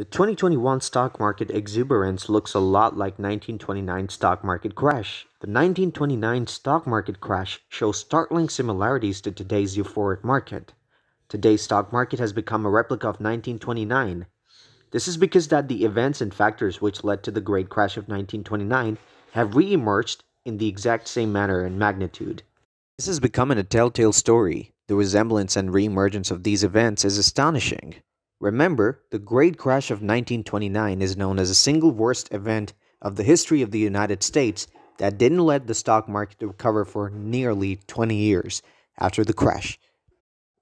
The 2021 stock market exuberance looks a lot like 1929 stock market crash. The 1929 stock market crash shows startling similarities to today's euphoric market. Today's stock market has become a replica of 1929. This is because that the events and factors which led to the great crash of 1929 have re-emerged in the exact same manner and magnitude. This has become a telltale story. The resemblance and re-emergence of these events is astonishing. Remember, the Great Crash of 1929 is known as the single worst event of the history of the United States that didn't let the stock market recover for nearly 20 years after the crash.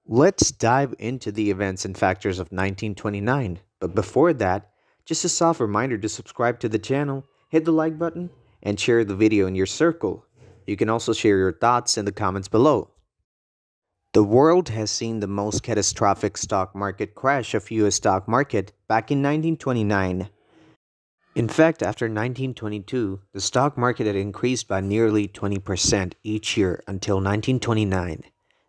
Let's dive into the events and factors of 1929, but before that, just a soft reminder to subscribe to the channel, hit the like button, and share the video in your circle. You can also share your thoughts in the comments below. The world has seen the most catastrophic stock market crash of US stock market back in 1929. In fact, after 1922, the stock market had increased by nearly 20% each year until 1929.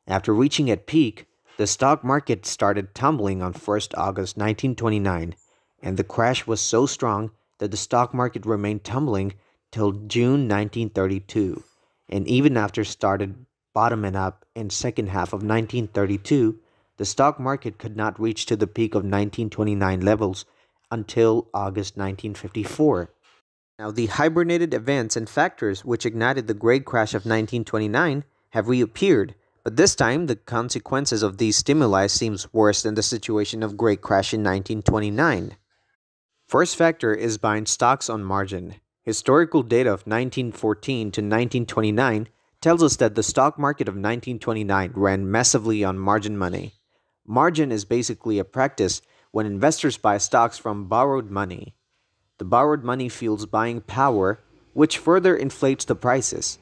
After reaching its peak, the stock market started tumbling on 1st August 1929, and the crash was so strong that the stock market remained tumbling till June 1932, and even after started Bottoming up in second half of 1932, the stock market could not reach to the peak of 1929 levels until August 1954. Now, the hibernated events and factors which ignited the great crash of 1929 have reappeared, but this time the consequences of these stimuli seems worse than the situation of great crash in 1929. First factor is buying stocks on margin. Historical data of 1914 to 1929 tells us that the stock market of 1929 ran massively on margin money. Margin is basically a practice when investors buy stocks from borrowed money. The borrowed money fuels buying power, which further inflates the prices.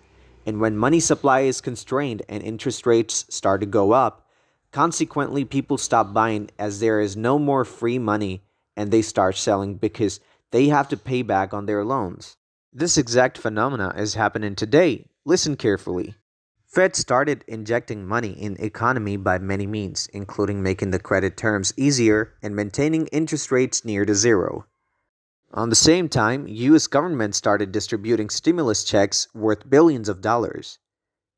And when money supply is constrained and interest rates start to go up, consequently, people stop buying as there is no more free money and they start selling because they have to pay back on their loans. This exact phenomena is happening today Listen carefully. Fed started injecting money in economy by many means, including making the credit terms easier and maintaining interest rates near to zero. On the same time, US government started distributing stimulus checks worth billions of dollars.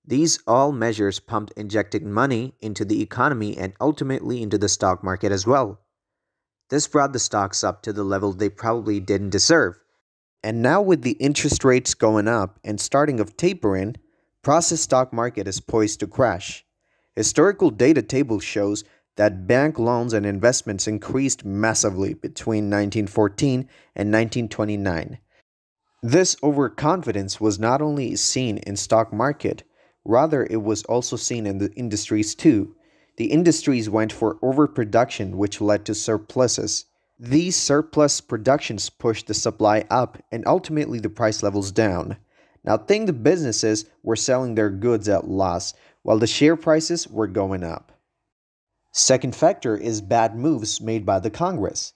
These all measures pumped injected money into the economy and ultimately into the stock market as well. This brought the stocks up to the level they probably didn't deserve. And now with the interest rates going up and starting of tapering, process stock market is poised to crash. Historical data table shows that bank loans and investments increased massively between 1914 and 1929. This overconfidence was not only seen in stock market, rather it was also seen in the industries too. The industries went for overproduction which led to surpluses. These surplus productions pushed the supply up and ultimately the price levels down. Now think the businesses were selling their goods at loss while the share prices were going up. Second factor is bad moves made by the Congress.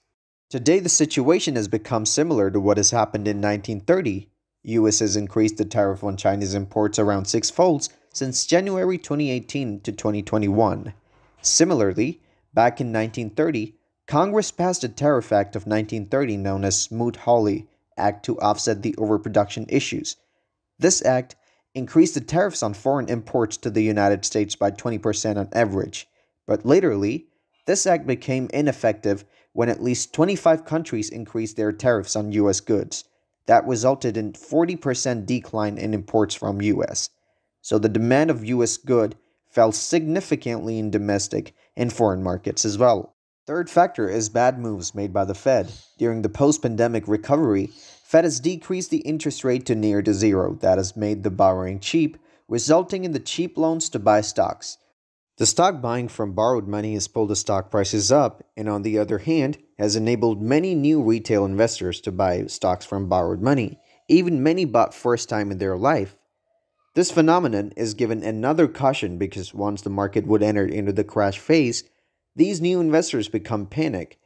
Today the situation has become similar to what has happened in 1930. US has increased the tariff on Chinese imports around 6 folds since January 2018 to 2021. Similarly, back in 1930, Congress passed a Tariff Act of 1930 known as Smoot-Hawley Act to offset the overproduction issues. This act increased the tariffs on foreign imports to the United States by 20% on average, but laterly, this act became ineffective when at least 25 countries increased their tariffs on US goods. That resulted in 40% decline in imports from US. So the demand of US good fell significantly in domestic and foreign markets as well. Third factor is bad moves made by the Fed. During the post-pandemic recovery, Fed has decreased the interest rate to near to zero. That has made the borrowing cheap, resulting in the cheap loans to buy stocks. The stock buying from borrowed money has pulled the stock prices up, and on the other hand, has enabled many new retail investors to buy stocks from borrowed money. Even many bought first time in their life. This phenomenon is given another caution because once the market would enter into the crash phase, these new investors become panic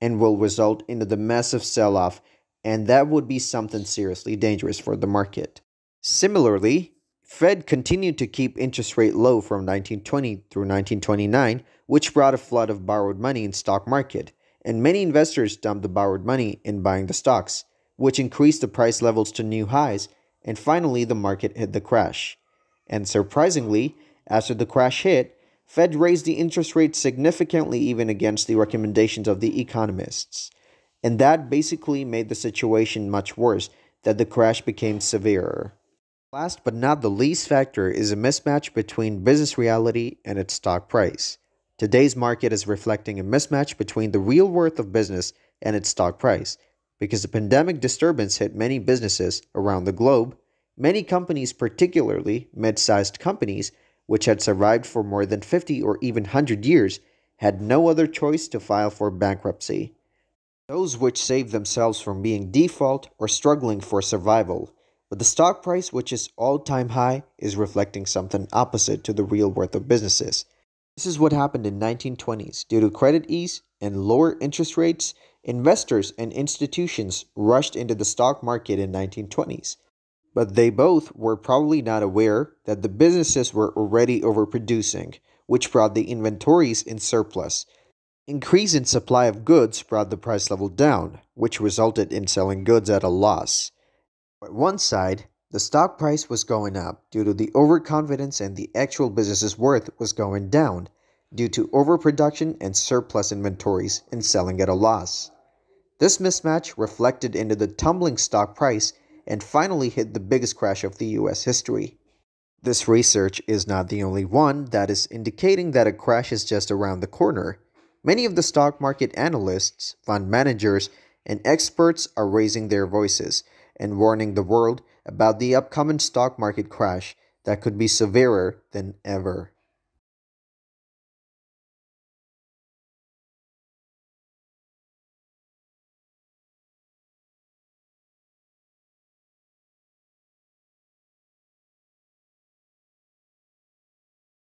and will result into the massive sell-off and that would be something seriously dangerous for the market. Similarly, Fed continued to keep interest rate low from 1920 through 1929, which brought a flood of borrowed money in stock market, and many investors dumped the borrowed money in buying the stocks, which increased the price levels to new highs, and finally the market hit the crash. And surprisingly, after the crash hit, Fed raised the interest rate significantly even against the recommendations of the economists. And that basically made the situation much worse, that the crash became severer. Last but not the least factor is a mismatch between business reality and its stock price. Today's market is reflecting a mismatch between the real worth of business and its stock price. Because the pandemic disturbance hit many businesses around the globe, many companies, particularly mid sized companies, which had survived for more than 50 or even 100 years, had no other choice to file for bankruptcy. Those which saved themselves from being default or struggling for survival. But the stock price, which is all time high, is reflecting something opposite to the real worth of businesses. This is what happened in 1920s. Due to credit ease and lower interest rates, investors and institutions rushed into the stock market in 1920s but they both were probably not aware that the businesses were already overproducing, which brought the inventories in surplus. Increase in supply of goods brought the price level down, which resulted in selling goods at a loss. On one side, the stock price was going up due to the overconfidence and the actual business's worth was going down due to overproduction and surplus inventories and selling at a loss. This mismatch reflected into the tumbling stock price and finally hit the biggest crash of the US history. This research is not the only one that is indicating that a crash is just around the corner. Many of the stock market analysts, fund managers, and experts are raising their voices and warning the world about the upcoming stock market crash that could be severer than ever.